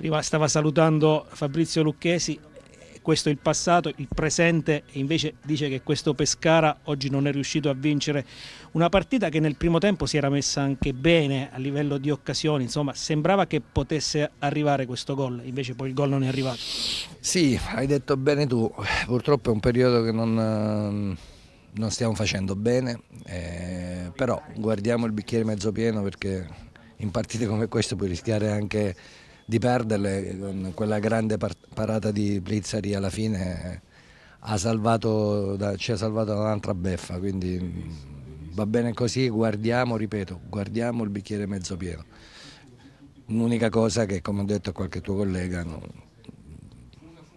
Prima stava salutando Fabrizio Lucchesi, questo è il passato, il presente invece dice che questo Pescara oggi non è riuscito a vincere una partita che nel primo tempo si era messa anche bene a livello di occasioni, insomma sembrava che potesse arrivare questo gol, invece poi il gol non è arrivato. Sì, hai detto bene tu, purtroppo è un periodo che non, non stiamo facendo bene, eh, però guardiamo il bicchiere mezzo pieno perché in partite come queste puoi rischiare anche di perderle con quella grande parata di Blizzari alla fine ha salvato, ci ha salvato un'altra beffa, quindi mm, va bene così, guardiamo, ripeto, guardiamo il bicchiere mezzo pieno. un'unica cosa che, come ho detto a qualche tuo collega, non,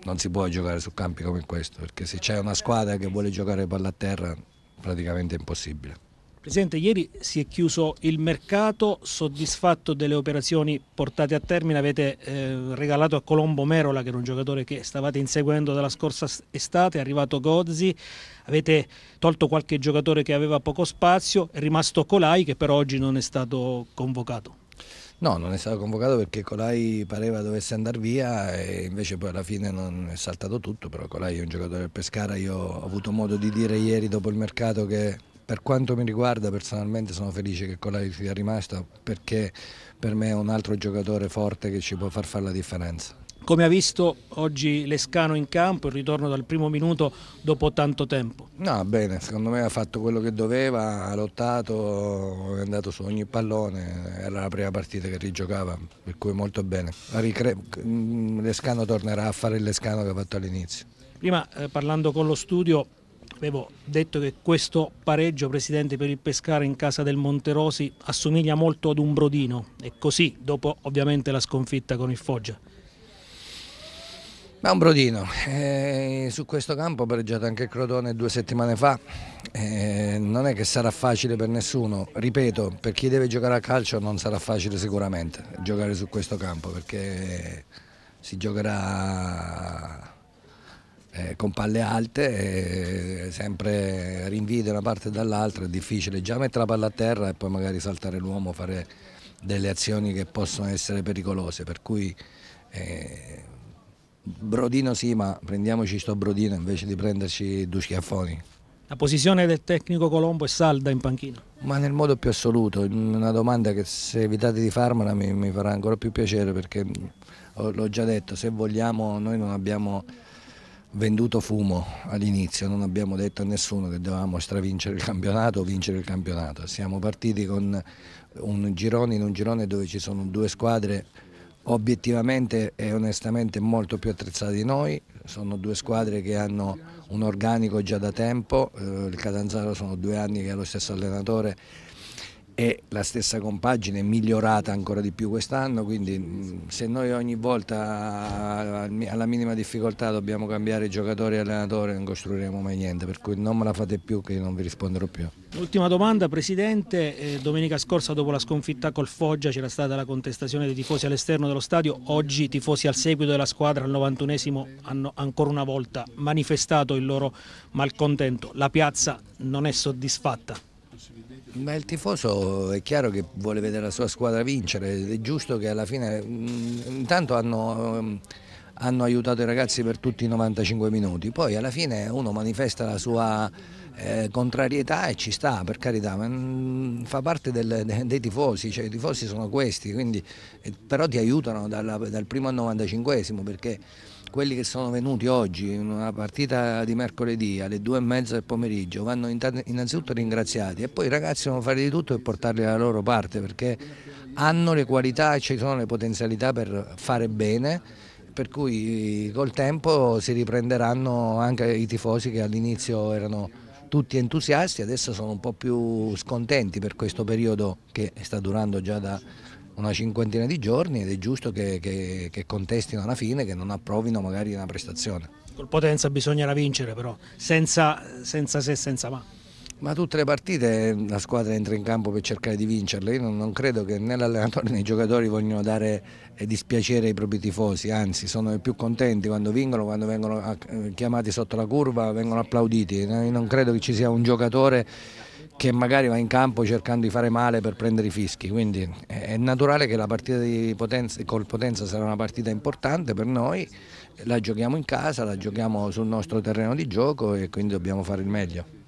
non si può giocare su campi come questo, perché se c'è una squadra che vuole giocare palla a terra, praticamente è impossibile. Presidente, ieri si è chiuso il mercato, soddisfatto delle operazioni portate a termine, avete eh, regalato a Colombo Merola, che era un giocatore che stavate inseguendo dalla scorsa estate, è arrivato Gozzi, avete tolto qualche giocatore che aveva poco spazio, è rimasto Colai che per oggi non è stato convocato. No, non è stato convocato perché Colai pareva dovesse andare via e invece poi alla fine non è saltato tutto, però Colai è un giocatore del Pescara, io ho avuto modo di dire ieri dopo il mercato che per quanto mi riguarda personalmente sono felice che Colari sia rimasto perché per me è un altro giocatore forte che ci può far fare la differenza. Come ha visto oggi Lescano in campo, il ritorno dal primo minuto dopo tanto tempo? No, bene, secondo me ha fatto quello che doveva, ha lottato, è andato su ogni pallone, era la prima partita che rigiocava, per cui molto bene. Mm, Lescano tornerà a fare il Lescano che ha fatto all'inizio. Prima eh, parlando con lo studio Avevo detto che questo pareggio, Presidente, per il Pescara in casa del Monterosi assomiglia molto ad un brodino e così dopo ovviamente la sconfitta con il Foggia. Ma un brodino, eh, su questo campo ha pareggiato anche Crotone due settimane fa, eh, non è che sarà facile per nessuno, ripeto, per chi deve giocare a calcio non sarà facile sicuramente giocare su questo campo perché si giocherà eh, con palle alte, eh, sempre rinvii da una parte e dall'altra, è difficile già mettere la palla a terra e poi magari saltare l'uomo, fare delle azioni che possono essere pericolose, per cui eh, Brodino sì, ma prendiamoci sto Brodino invece di prenderci due schiaffoni. La posizione del tecnico Colombo è salda in panchina? Ma nel modo più assoluto, una domanda che se evitate di farmela mi, mi farà ancora più piacere perché l'ho già detto, se vogliamo noi non abbiamo venduto fumo all'inizio, non abbiamo detto a nessuno che dovevamo stravincere il campionato o vincere il campionato, siamo partiti con un girone in un girone dove ci sono due squadre obiettivamente e onestamente molto più attrezzate di noi, sono due squadre che hanno un organico già da tempo, eh, il Catanzaro sono due anni che ha lo stesso allenatore e la stessa compagine migliorata ancora di più quest'anno, quindi se noi ogni volta alla minima difficoltà dobbiamo cambiare giocatore e allenatore non costruiremo mai niente, per cui non me la fate più che non vi risponderò più. Ultima domanda Presidente, eh, domenica scorsa dopo la sconfitta col Foggia c'era stata la contestazione dei tifosi all'esterno dello stadio, oggi i tifosi al seguito della squadra al 91esimo hanno ancora una volta manifestato il loro malcontento, la piazza non è soddisfatta. Ma il tifoso è chiaro che vuole vedere la sua squadra vincere, è giusto che alla fine mm, intanto hanno, mm, hanno aiutato i ragazzi per tutti i 95 minuti, poi alla fine uno manifesta la sua eh, contrarietà e ci sta, per carità, ma mm, fa parte del, dei tifosi, cioè, i tifosi sono questi, quindi, eh, però ti aiutano dalla, dal primo al 95 perché quelli che sono venuti oggi in una partita di mercoledì alle due e mezza del pomeriggio vanno innanzitutto ringraziati e poi i ragazzi devono fare di tutto per portarli alla loro parte perché hanno le qualità, e ci sono le potenzialità per fare bene per cui col tempo si riprenderanno anche i tifosi che all'inizio erano tutti entusiasti, adesso sono un po' più scontenti per questo periodo che sta durando già da una cinquantina di giorni ed è giusto che, che, che contestino alla fine, che non approvino magari una prestazione. Col Potenza bisognerà vincere però, senza, senza se senza ma. Ma tutte le partite eh, la squadra entra in campo per cercare di vincerle, io non, non credo che né l'allenatore né i giocatori vogliono dare eh, dispiacere ai propri tifosi, anzi sono più contenti quando vincono, quando vengono eh, chiamati sotto la curva, vengono applauditi, io non credo che ci sia un giocatore che magari va in campo cercando di fare male per prendere i fischi, quindi è naturale che la partita Potenza, col Potenza sarà una partita importante per noi, la giochiamo in casa, la giochiamo sul nostro terreno di gioco e quindi dobbiamo fare il meglio.